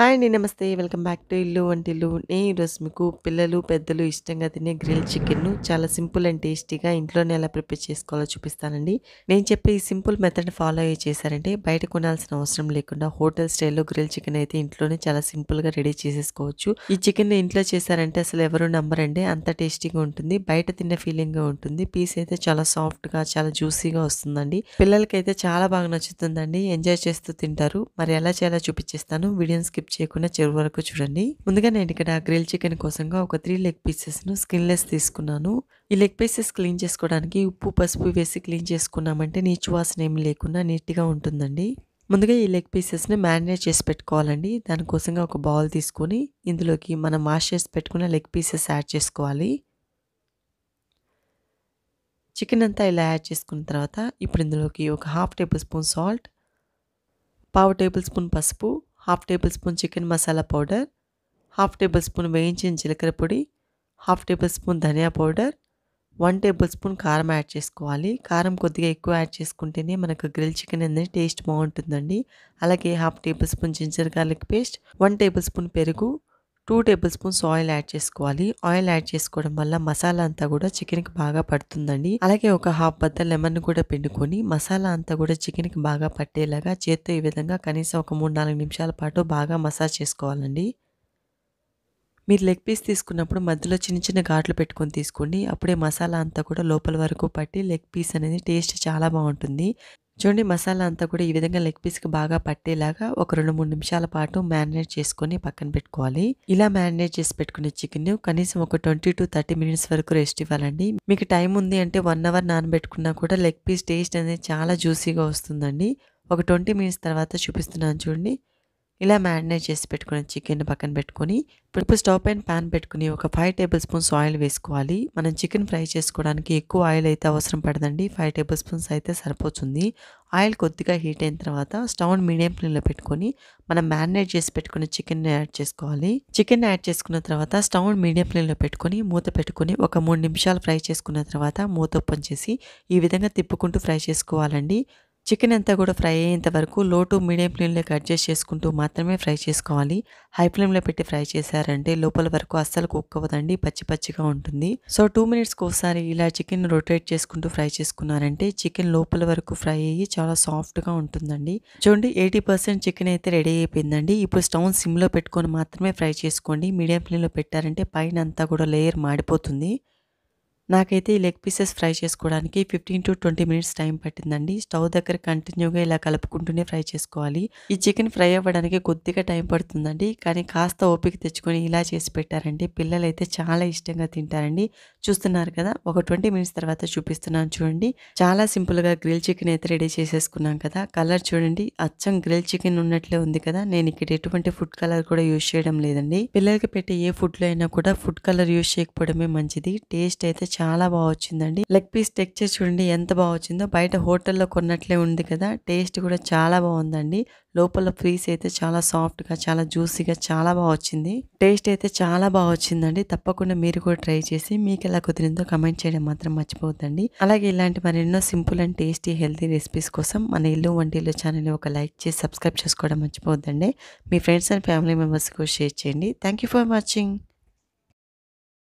hi అండి నమస్తే welcome back to ఇల్లు వంటి నే ఈరోజు మీకు పిల్లలు పెద్దలు ఇష్టంగా తినే గ్రిల్ చికెన్ను చాలా సింపుల్ అండ్ టేస్టీగా ఇంట్లోనే ఎలా ప్రిపేర్ చేసుకోవాలో చూపిస్తానండి నేను చెప్పే ఈ సింపుల్ మెథడ్ ఫాలో అయ్యి చేశారంటే బయట కొనాల్సిన అవసరం లేకుండా హోటల్ స్టైల్లో గ్రిల్ చికెన్ అయితే ఇంట్లోనే చాలా సింపుల్గా రెడీ చేసేసుకోవచ్చు ఈ చికెన్ ఇంట్లో చేశారంటే అసలు ఎవరు నమ్మరండి అంత టేస్టీగా ఉంటుంది బయట తిన్న ఫీలింగ్గా ఉంటుంది పీస్ అయితే చాలా సాఫ్ట్గా చాలా జ్యూసీగా వస్తుందండి పిల్లలకైతే చాలా బాగా నచ్చుతుందండి ఎంజాయ్ చేస్తూ తింటారు మరి ఎలా చేయాలో చూపించేస్తాను వీడియోని స్కిప్ చేయకుండా చివరి వరకు చూడండి ముందుగా నేను ఇక్కడ గ్రిల్ చికెన్ కోసంగా ఒక త్రీ లెగ్ పీసెస్ను స్కిన్లెస్ తీసుకున్నాను ఈ లెగ్ పీసెస్ క్లీన్ చేసుకోవడానికి ఉప్పు పసుపు వేసి క్లీన్ చేసుకున్నామంటే నీచు వాసన ఏమి లేకుండా నీట్గా ఉంటుందండి ముందుగా ఈ లెగ్ పీసెస్ని మ్యారినేట్ చేసి పెట్టుకోవాలండి దానికోసంగా ఒక బౌల్ తీసుకొని ఇందులోకి మనం వాష్ చేసి పెట్టుకున్న లెగ్ పీసెస్ యాడ్ చేసుకోవాలి చికెన్ అంతా ఇలా యాడ్ చేసుకున్న తర్వాత ఇప్పుడు ఇందులోకి ఒక హాఫ్ టేబుల్ స్పూన్ సాల్ట్ పావు టేబుల్ స్పూన్ పసుపు half tablespoon chicken masala powder half tablespoon వేయించిన జీలకర్ర పొడి హాఫ్ టేబుల్ స్పూన్ ధనియా పౌడర్ వన్ టేబుల్ స్పూన్ కారం యాడ్ చేసుకోవాలి కారం కొద్దిగా ఎక్కువ యాడ్ చేసుకుంటేనే మనకు గ్రిల్ చికెన్ అనేది టేస్ట్ బాగుంటుందండి అలాగే half tablespoon ginger garlic paste one tablespoon పెరుగు two tablespoons oil add చేసుకోవాలి ఆయిల్ యాడ్ చేసుకోవడం వల్ల మసాలా అంతా కూడా చికెన్కి బాగా పడుతుందండి అలాగే ఒక హాఫ్ బద్ద లెమన్ కూడా పిండుకొని మసాలా అంతా కూడా చికెన్కి బాగా పట్టేలాగా చేత్తో ఈ విధంగా కనీసం ఒక మూడు నాలుగు నిమిషాల పాటు బాగా మసాజ్ చేసుకోవాలండి మీరు లెగ్ పీస్ తీసుకున్నప్పుడు మధ్యలో చిన్న చిన్న ఘాట్లు పెట్టుకొని తీసుకోండి అప్పుడే మసాలా అంతా కూడా లోపల వరకు పట్టి లెగ్ పీస్ అనేది టేస్ట్ చాలా బాగుంటుంది చూడండి మసాలా అంతా కూడా ఈ విధంగా లెగ్ పీస్కి బాగా పట్టేలాగా ఒక రెండు మూడు నిమిషాల పాటు మ్యారినేట్ చేసుకుని పక్కన పెట్టుకోవాలి ఇలా మ్యారినేట్ చేసి పెట్టుకునే చికెన్ కనీసం ఒక ట్వంటీ టు థర్టీ మినిట్స్ వరకు రెస్ట్ ఇవ్వాలండి మీకు టైం ఉంది అంటే వన్ అవర్ నానబెట్టుకున్నా కూడా లెగ్ పీస్ టేస్ట్ అనేది చాలా జ్యూసీగా వస్తుందండి ఒక ట్వంటీ మినిట్స్ తర్వాత చూపిస్తున్నాను చూడండి ఇలా మ్యారినేట్ చేసి పెట్టుకున్న చికెన్ పక్కన పెట్టుకొని ఇప్పుడు స్టవ్ పైన ప్యాన్ పెట్టుకుని ఒక ఫైవ్ టేబుల్ స్పూన్స్ ఆయిల్ వేసుకోవాలి మనం చికెన్ ఫ్రై చేసుకోవడానికి ఎక్కువ ఆయిల్ అయితే అవసరం పడదండి ఫైవ్ టేబుల్ స్పూన్స్ అయితే సరిపోతుంది ఆయిల్ కొద్దిగా హీట్ అయిన తర్వాత స్టవ్ మీడియం ఫ్లేమ్లో పెట్టుకొని మనం మ్యారినేట్ చేసి పెట్టుకున్న చికెన్ యాడ్ చేసుకోవాలి చికెన్ యాడ్ చేసుకున్న తర్వాత స్టవ్ మీడియం ఫ్లేమ్లో పెట్టుకొని మూత పెట్టుకొని ఒక మూడు నిమిషాలు ఫ్రై చేసుకున్న తర్వాత మూత ఓపెన్ చేసి ఈ విధంగా తిప్పుకుంటూ ఫ్రై చేసుకోవాలండి చికెన్ అంతా కూడా ఫ్రై అయ్యేంత వరకు లో టు మీడియం ఫ్లేమ్లో కట్ చేసి చేసుకుంటూ మాత్రమే ఫ్రై చేసుకోవాలి హై ఫ్లేమ్లో పెట్టి ఫ్రై చేశారంటే లోపల వరకు అస్సలు కుక్ అవ్వదండి పచ్చి పచ్చిగా ఉంటుంది సో టూ మినిట్స్కి ఒకసారి ఇలా చికెన్ రొటేట్ చేసుకుంటూ ఫ్రై చేసుకున్నారంటే చికెన్ లోపల వరకు ఫ్రై అయ్యి చాలా సాఫ్ట్గా ఉంటుందండి చూడండి ఎయిటీ పర్సెంట్ చికెన్ అయితే రెడీ అయిపోయిందండి ఇప్పుడు స్టవ్ సిమ్లో పెట్టుకొని మాత్రమే ఫ్రై చేసుకోండి మీడియం ఫ్లేమ్లో పెట్టారంటే పైన అంతా కూడా లేయర్ మాడిపోతుంది నాకైతే ఈ లెగ్ పీసెస్ ఫ్రై చేసుకోవడానికి fifteen to twenty minutes time పట్టిందండి స్టవ్ దగ్గర కంటిన్యూగా ఇలా కలుపుకుంటూనే ఫ్రై చేసుకోవాలి ఈ చికెన్ ఫ్రై అవ్వడానికి కొద్దిగా టైం పడుతుందండి కానీ కాస్త ఓపిక తెచ్చుకొని ఇలా చేసి పెట్టారండి పిల్లలైతే చాలా ఇష్టంగా తింటారండి చూస్తున్నారు కదా ఒక ట్వంటీ మినిట్స్ తర్వాత చూపిస్తున్నాను చూడండి చాలా సింపుల్గా గ్రిల్ చికెన్ అయితే రెడీ చేసేసుకున్నాం కదా కలర్ చూడండి అచ్చం గ్రిల్ చికెన్ ఉన్నట్లే ఉంది కదా నేను ఇక్కడ ఎటువంటి ఫుడ్ కలర్ కూడా యూజ్ చేయడం లేదండి పిల్లలకి పెట్టే ఏ ఫుడ్లో అయినా కూడా ఫుడ్ కలర్ యూజ్ చేయకపోవడమే మంచిది టేస్ట్ అయితే చాలా బాగా వచ్చిందండి లెగ్ పీస్ టెక్చర్ చూడండి ఎంత బాగా వచ్చిందో బయట హోటల్లో కొన్నట్లే ఉంది కదా టేస్ట్ కూడా చాలా బాగుందండి లోపల ఫ్రీస్ అయితే చాలా సాఫ్ట్గా చాలా జ్యూసీగా చాలా బాగా వచ్చింది టేస్ట్ అయితే చాలా బాగా వచ్చిందండి తప్పకుండా మీరు కూడా ట్రై చేసి మీకు ఎలా కుదిరిందో కమెంట్ చేయడం మాత్రం మర్చిపోద్దండి అలాగే ఇలాంటి మరెన్నో simple and tasty healthy recipes కోసం మన ఇల్లు వంటిల్లు ఛానల్ ఒక లైక్ చేసి సబ్స్క్రైబ్ చేసుకోవడం మర్చిపోద్దండి మీ ఫ్రెండ్స్ అండ్ ఫ్యామిలీ మెంబర్స్ కూడా షేర్ చేయండి థ్యాంక్ ఫర్ వాచింగ్